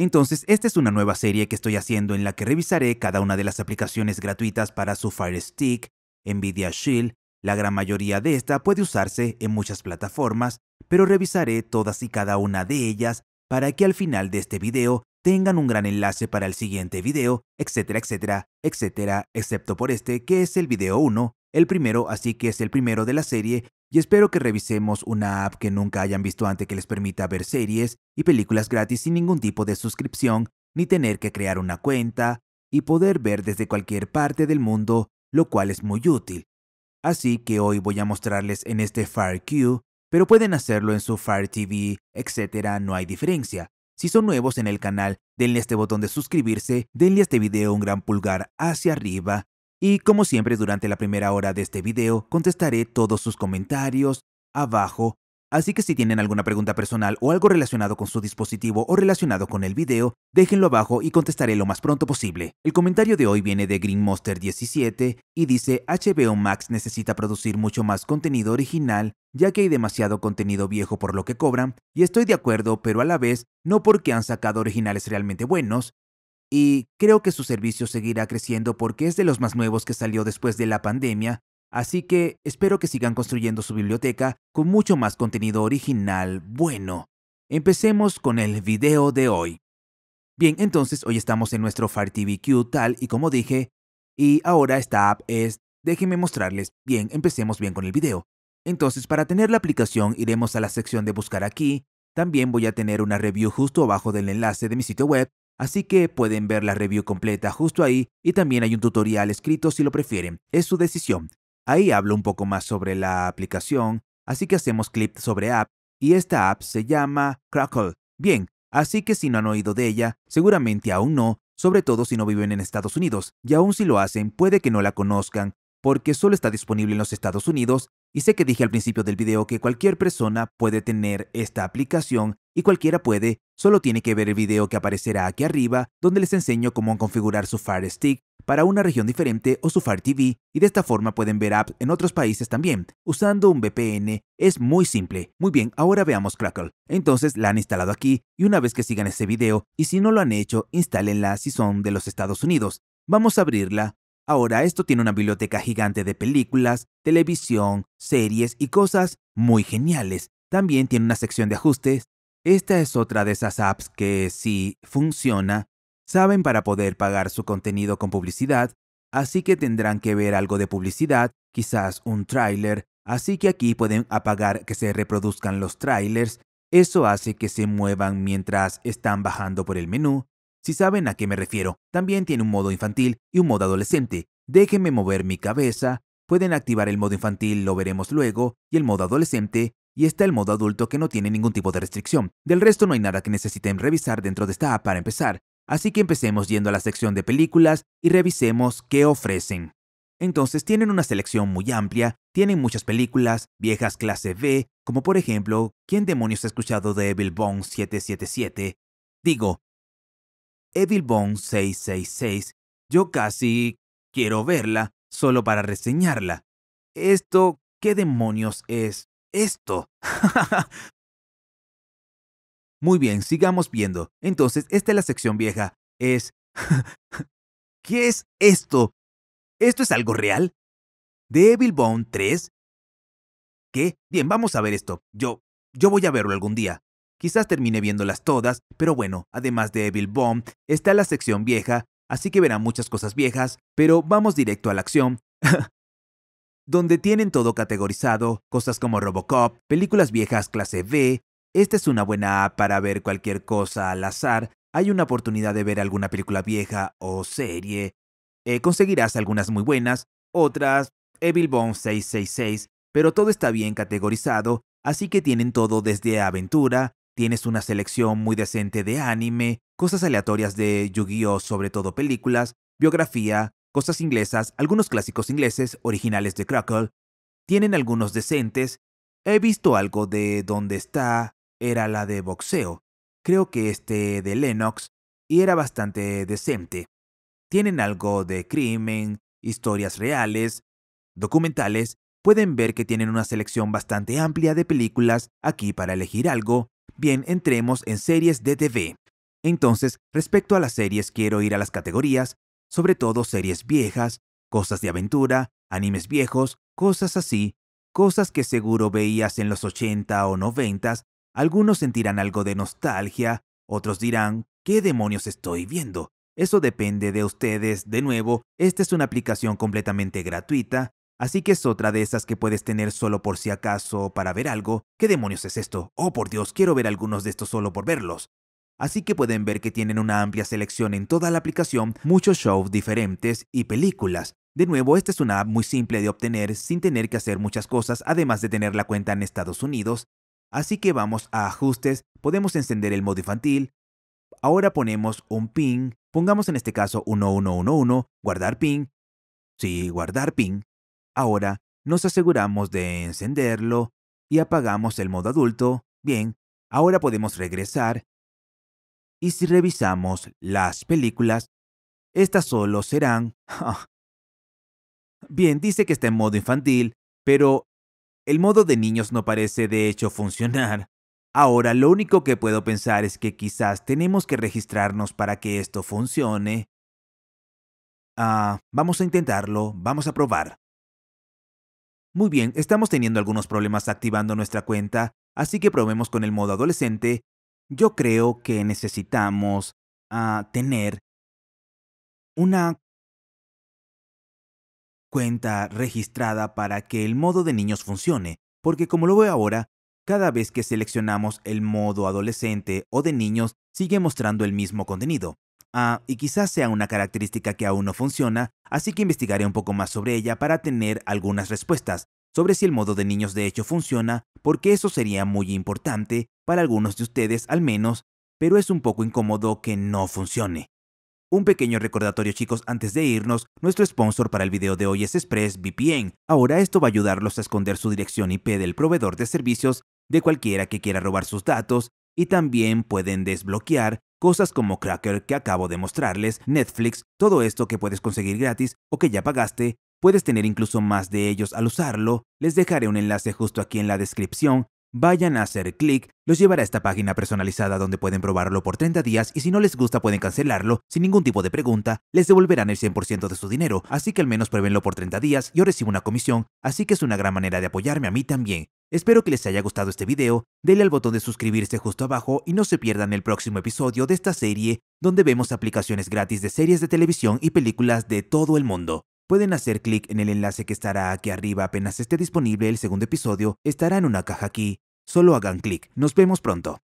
Entonces, esta es una nueva serie que estoy haciendo en la que revisaré cada una de las aplicaciones gratuitas para su Fire Stick, Nvidia Shield, la gran mayoría de esta puede usarse en muchas plataformas, pero revisaré todas y cada una de ellas para que al final de este video tengan un gran enlace para el siguiente video, etcétera, etcétera, etcétera, excepto por este que es el video 1, el primero, así que es el primero de la serie y espero que revisemos una app que nunca hayan visto antes que les permita ver series y películas gratis sin ningún tipo de suscripción ni tener que crear una cuenta y poder ver desde cualquier parte del mundo, lo cual es muy útil. Así que hoy voy a mostrarles en este Fire Q, pero pueden hacerlo en su Fire TV, etc. no hay diferencia. Si son nuevos en el canal, denle este botón de suscribirse, denle a este video un gran pulgar hacia arriba y como siempre durante la primera hora de este video contestaré todos sus comentarios abajo, así que si tienen alguna pregunta personal o algo relacionado con su dispositivo o relacionado con el video, déjenlo abajo y contestaré lo más pronto posible. El comentario de hoy viene de greenmaster 17 y dice HBO Max necesita producir mucho más contenido original ya que hay demasiado contenido viejo por lo que cobran, y estoy de acuerdo, pero a la vez, no porque han sacado originales realmente buenos, y creo que su servicio seguirá creciendo porque es de los más nuevos que salió después de la pandemia, así que espero que sigan construyendo su biblioteca con mucho más contenido original bueno. Empecemos con el video de hoy. Bien, entonces hoy estamos en nuestro Fire TV Q tal y como dije, y ahora esta app es, déjenme mostrarles, bien, empecemos bien con el video. Entonces para tener la aplicación iremos a la sección de buscar aquí, también voy a tener una review justo abajo del enlace de mi sitio web Así que pueden ver la review completa justo ahí y también hay un tutorial escrito si lo prefieren, es su decisión. Ahí hablo un poco más sobre la aplicación, así que hacemos clip sobre app y esta app se llama Crackle. Bien, así que si no han oído de ella, seguramente aún no, sobre todo si no viven en Estados Unidos, y aún si lo hacen puede que no la conozcan porque solo está disponible en los Estados Unidos y sé que dije al principio del video que cualquier persona puede tener esta aplicación y cualquiera puede, solo tiene que ver el video que aparecerá aquí arriba donde les enseño cómo configurar su Fire Stick para una región diferente o su Fire TV y de esta forma pueden ver apps en otros países también. Usando un VPN es muy simple. Muy bien, ahora veamos Crackle. Entonces la han instalado aquí y una vez que sigan este video y si no lo han hecho, instálenla si son de los Estados Unidos. Vamos a abrirla Ahora esto tiene una biblioteca gigante de películas, televisión, series y cosas muy geniales. También tiene una sección de ajustes. Esta es otra de esas apps que, si funciona, saben para poder pagar su contenido con publicidad, así que tendrán que ver algo de publicidad, quizás un tráiler, así que aquí pueden apagar que se reproduzcan los tráilers, eso hace que se muevan mientras están bajando por el menú, si saben a qué me refiero, también tiene un modo infantil y un modo adolescente. Déjenme mover mi cabeza. Pueden activar el modo infantil, lo veremos luego, y el modo adolescente, y está el modo adulto que no tiene ningún tipo de restricción. Del resto no hay nada que necesiten revisar dentro de esta app para empezar, así que empecemos yendo a la sección de películas y revisemos qué ofrecen. Entonces tienen una selección muy amplia, tienen muchas películas, viejas clase B, como por ejemplo, ¿quién demonios ha escuchado de Evil Bones 777? Digo, Evilbone 666, yo casi quiero verla solo para reseñarla. Esto, ¿qué demonios es esto? Muy bien, sigamos viendo. Entonces, esta es la sección vieja. Es... ¿Qué es esto? ¿Esto es algo real? ¿De Evilbone 3? ¿Qué? Bien, vamos a ver esto. Yo... Yo voy a verlo algún día. Quizás termine viéndolas todas, pero bueno, además de Evil Bomb, está la sección vieja, así que verán muchas cosas viejas, pero vamos directo a la acción. donde tienen todo categorizado, cosas como Robocop, películas viejas clase B. Esta es una buena app para ver cualquier cosa al azar. Hay una oportunidad de ver alguna película vieja o serie. Eh, conseguirás algunas muy buenas, otras Evil Bone 666, pero todo está bien categorizado, así que tienen todo desde aventura, Tienes una selección muy decente de anime, cosas aleatorias de Yu-Gi-Oh, sobre todo películas, biografía, cosas inglesas, algunos clásicos ingleses, originales de Crackle. Tienen algunos decentes. He visto algo de Dónde está, era la de boxeo. Creo que este de Lennox, y era bastante decente. Tienen algo de crimen, historias reales, documentales, pueden ver que tienen una selección bastante amplia de películas aquí para elegir algo, Bien, entremos en series de TV. Entonces, respecto a las series, quiero ir a las categorías, sobre todo series viejas, cosas de aventura, animes viejos, cosas así, cosas que seguro veías en los 80 o 90, algunos sentirán algo de nostalgia, otros dirán, ¿qué demonios estoy viendo? Eso depende de ustedes. De nuevo, esta es una aplicación completamente gratuita, Así que es otra de esas que puedes tener solo por si acaso para ver algo. ¿Qué demonios es esto? Oh, por Dios, quiero ver algunos de estos solo por verlos. Así que pueden ver que tienen una amplia selección en toda la aplicación, muchos shows diferentes y películas. De nuevo, esta es una app muy simple de obtener sin tener que hacer muchas cosas, además de tener la cuenta en Estados Unidos. Así que vamos a ajustes, podemos encender el modo infantil. Ahora ponemos un ping. pongamos en este caso 1111, guardar ping. Sí, guardar ping. Ahora nos aseguramos de encenderlo y apagamos el modo adulto. Bien, ahora podemos regresar. Y si revisamos las películas, estas solo serán... Bien, dice que está en modo infantil, pero el modo de niños no parece de hecho funcionar. Ahora lo único que puedo pensar es que quizás tenemos que registrarnos para que esto funcione. Ah, vamos a intentarlo, vamos a probar. Muy bien, estamos teniendo algunos problemas activando nuestra cuenta, así que probemos con el modo adolescente. Yo creo que necesitamos ah, tener una cuenta registrada para que el modo de niños funcione, porque como lo veo ahora, cada vez que seleccionamos el modo adolescente o de niños sigue mostrando el mismo contenido. Ah, y quizás sea una característica que aún no funciona, así que investigaré un poco más sobre ella para tener algunas respuestas sobre si el modo de niños de hecho funciona, porque eso sería muy importante, para algunos de ustedes al menos, pero es un poco incómodo que no funcione. Un pequeño recordatorio chicos antes de irnos, nuestro sponsor para el video de hoy es Express Ahora esto va a ayudarlos a esconder su dirección IP del proveedor de servicios de cualquiera que quiera robar sus datos y también pueden desbloquear Cosas como Cracker que acabo de mostrarles, Netflix, todo esto que puedes conseguir gratis o que ya pagaste, puedes tener incluso más de ellos al usarlo, les dejaré un enlace justo aquí en la descripción vayan a hacer clic, los llevará a esta página personalizada donde pueden probarlo por 30 días y si no les gusta pueden cancelarlo sin ningún tipo de pregunta, les devolverán el 100% de su dinero, así que al menos pruébenlo por 30 días, yo recibo una comisión, así que es una gran manera de apoyarme a mí también. Espero que les haya gustado este video, denle al botón de suscribirse justo abajo y no se pierdan el próximo episodio de esta serie donde vemos aplicaciones gratis de series de televisión y películas de todo el mundo. Pueden hacer clic en el enlace que estará aquí arriba apenas esté disponible el segundo episodio, estará en una caja aquí. Solo hagan clic. Nos vemos pronto.